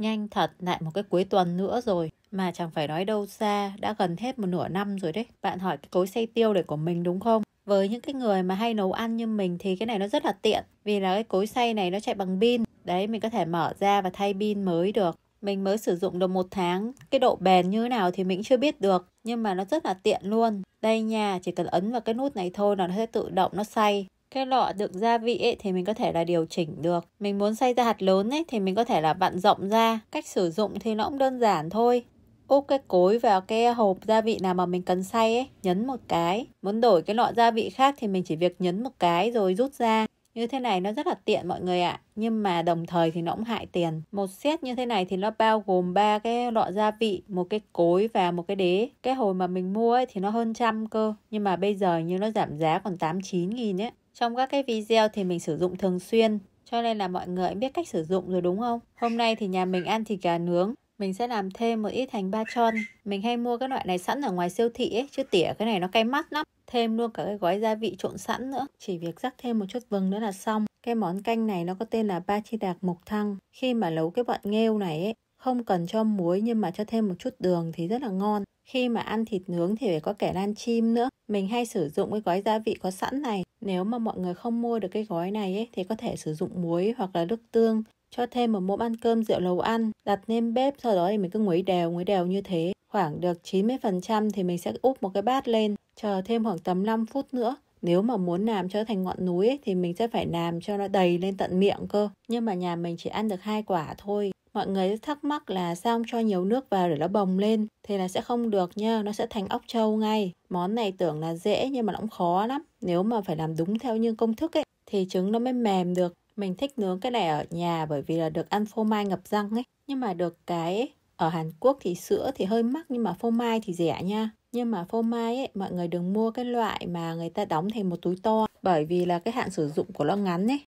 Nhanh thật, lại một cái cuối tuần nữa rồi mà chẳng phải nói đâu xa, đã gần hết một nửa năm rồi đấy. Bạn hỏi cái cối xay tiêu để của mình đúng không? Với những cái người mà hay nấu ăn như mình thì cái này nó rất là tiện vì là cái cối xay này nó chạy bằng pin. Đấy, mình có thể mở ra và thay pin mới được. Mình mới sử dụng được một tháng, cái độ bền như thế nào thì mình chưa biết được Nhưng mà nó rất là tiện luôn Đây nha, chỉ cần ấn vào cái nút này thôi là nó sẽ tự động nó xay cái lọ đựng gia vị ấy, thì mình có thể là điều chỉnh được mình muốn xay ra hạt lớn ấy, thì mình có thể là vặn rộng ra cách sử dụng thì nó cũng đơn giản thôi úp cái cối vào cái hộp gia vị nào mà mình cần xay ấy nhấn một cái muốn đổi cái lọ gia vị khác thì mình chỉ việc nhấn một cái rồi rút ra như thế này nó rất là tiện mọi người ạ à. nhưng mà đồng thời thì nó cũng hại tiền một set như thế này thì nó bao gồm ba cái lọ gia vị một cái cối và một cái đế cái hồi mà mình mua ấy thì nó hơn trăm cơ nhưng mà bây giờ như nó giảm giá còn tám chín nghìn ấy trong các cái video thì mình sử dụng thường xuyên cho nên là mọi người biết cách sử dụng rồi đúng không hôm nay thì nhà mình ăn thịt gà nướng mình sẽ làm thêm một ít hành ba tròn mình hay mua cái loại này sẵn ở ngoài siêu thị ấy chứ tỉa cái này nó cay mắt lắm thêm luôn cả cái gói gia vị trộn sẵn nữa chỉ việc rắc thêm một chút vừng nữa là xong cái món canh này nó có tên là ba chi đạc mộc thăng khi mà nấu cái bọn nghêu này ấy, không cần cho muối nhưng mà cho thêm một chút đường thì rất là ngon khi mà ăn thịt nướng thì phải có kẻ lan chim nữa mình hay sử dụng cái gói gia vị có sẵn này nếu mà mọi người không mua được cái gói này ấy, thì có thể sử dụng muối hoặc là nước tương cho thêm một muỗng ăn cơm rượu lầu ăn đặt lên bếp sau đó thì mình cứ nguấy đều nguấy đều như thế khoảng được 90% thì mình sẽ úp một cái bát lên, chờ thêm khoảng tầm 5 phút nữa. Nếu mà muốn làm cho thành ngọn núi ấy, thì mình sẽ phải làm cho nó đầy lên tận miệng cơ. Nhưng mà nhà mình chỉ ăn được hai quả thôi. Mọi người thắc mắc là sao không cho nhiều nước vào để nó bồng lên Thì là sẽ không được nha, nó sẽ thành ốc trâu ngay Món này tưởng là dễ nhưng mà nó cũng khó lắm Nếu mà phải làm đúng theo như công thức ấy Thì trứng nó mới mềm được Mình thích nướng cái này ở nhà bởi vì là được ăn phô mai ngập răng ấy Nhưng mà được cái ấy, ở Hàn Quốc thì sữa thì hơi mắc nhưng mà phô mai thì rẻ nha nhưng mà phô mai ấy mọi người đừng mua cái loại mà người ta đóng thành một túi to bởi vì là cái hạn sử dụng của nó ngắn ấy